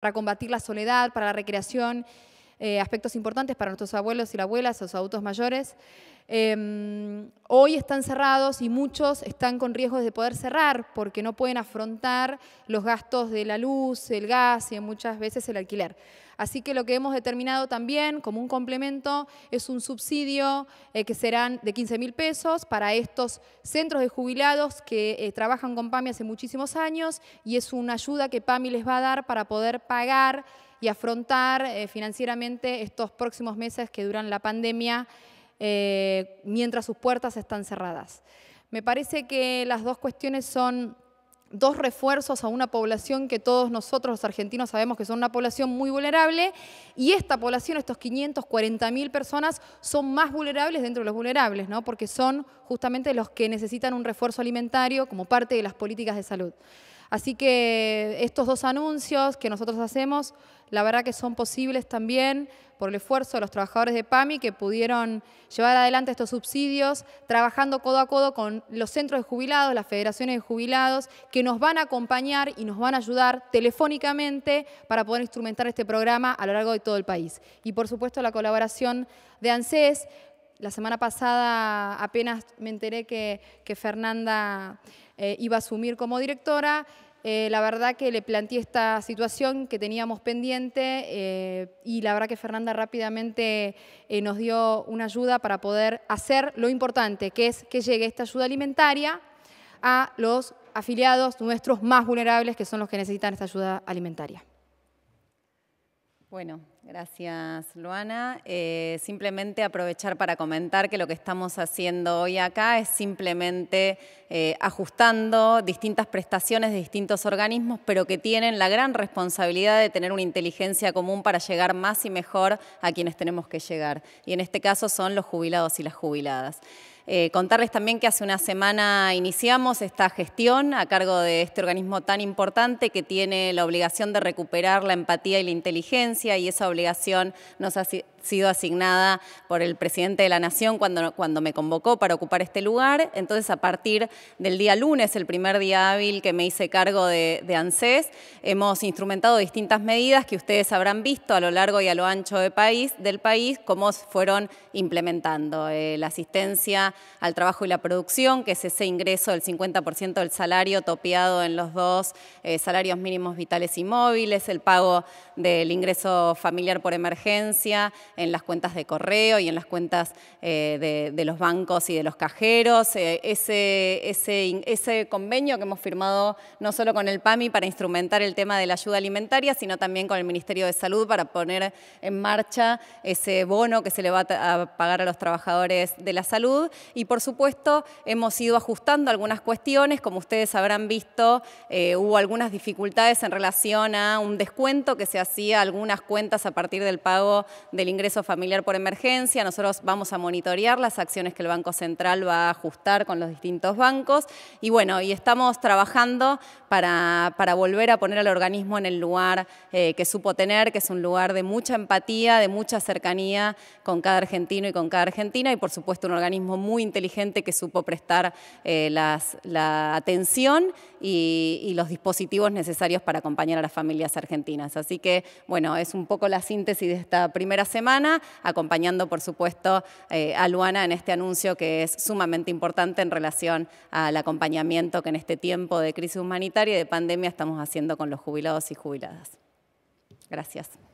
para combatir la soledad, para la recreación, eh, aspectos importantes para nuestros abuelos y las abuelas, los adultos mayores. Em, hoy están cerrados y muchos están con riesgos de poder cerrar porque no pueden afrontar los gastos de la luz, el gas y muchas veces el alquiler. Así que lo que hemos determinado también como un complemento es un subsidio eh, que serán de 15 mil pesos para estos centros de jubilados que eh, trabajan con PAMI hace muchísimos años y es una ayuda que PAMI les va a dar para poder pagar y afrontar eh, financieramente estos próximos meses que duran la pandemia mientras sus puertas están cerradas. Me parece que las dos cuestiones son dos refuerzos a una población que todos nosotros los argentinos sabemos que son una población muy vulnerable y esta población, estos 540.000 mil personas, son más vulnerables dentro de los vulnerables, ¿no? porque son justamente los que necesitan un refuerzo alimentario como parte de las políticas de salud. Así que estos dos anuncios que nosotros hacemos, la verdad que son posibles también por el esfuerzo de los trabajadores de PAMI que pudieron llevar adelante estos subsidios, trabajando codo a codo con los centros de jubilados, las federaciones de jubilados, que nos van a acompañar y nos van a ayudar telefónicamente para poder instrumentar este programa a lo largo de todo el país. Y por supuesto la colaboración de ANSES. La semana pasada apenas me enteré que, Fernanda eh, iba a asumir como directora. Eh, la verdad que le planteé esta situación que teníamos pendiente eh, y la verdad que Fernanda rápidamente eh, nos dio una ayuda para poder hacer lo importante, que es que llegue esta ayuda alimentaria a los afiliados nuestros más vulnerables, que son los que necesitan esta ayuda alimentaria. Bueno, gracias Luana. Eh, simplemente aprovechar para comentar que lo que estamos haciendo hoy acá es simplemente eh, ajustando distintas prestaciones de distintos organismos, pero que tienen la gran responsabilidad de tener una inteligencia común para llegar más y mejor a quienes tenemos que llegar. Y en este caso son los jubilados y las jubiladas. Eh, contarles también que hace una semana iniciamos esta gestión a cargo de este organismo tan importante que tiene la obligación de recuperar la empatía y la inteligencia y esa obligación nos, ha sido asignada por el presidente de la Nación cuando, cuando me convocó para ocupar este lugar. Entonces, a partir del día lunes, el primer día hábil que me hice cargo de, ANSES, hemos instrumentado distintas medidas que ustedes habrán visto a lo largo y a lo ancho del país, cómo fueron implementando. Eh, la asistencia al trabajo y la producción, que es ese ingreso del 50% del salario topeado en los dos eh, salarios mínimos vitales y móviles, el pago del ingreso familiar por emergencia, en las cuentas de correo y en las cuentas eh, de, los bancos y de los cajeros. Eh, ese, ese, ese convenio que hemos firmado no solo con el PAMI para instrumentar el tema de la ayuda alimentaria, sino también con el Ministerio de Salud para poner en marcha ese bono que se le va a pagar a los trabajadores de la salud. Y por supuesto, hemos ido ajustando algunas cuestiones. Como ustedes habrán visto, eh, hubo algunas dificultades en relación a un descuento que se hacía a algunas cuentas a partir del pago del ingreso familiar por emergencia. Nosotros vamos a monitorear las acciones que el Banco Central va a ajustar con los distintos bancos. Y bueno, y estamos trabajando para, para volver a poner al organismo en el lugar eh, que supo tener, que es un lugar de mucha empatía, de mucha cercanía con cada argentino y con cada argentina. Y por supuesto, un organismo muy inteligente que supo prestar eh, la atención y los dispositivos necesarios para acompañar a las familias argentinas. Así que, bueno, es un poco la síntesis de esta primera semana acompañando por supuesto eh, a Luana en este anuncio que es sumamente importante en relación al acompañamiento que en este tiempo de crisis humanitaria y de pandemia estamos haciendo con los jubilados y jubiladas. Gracias.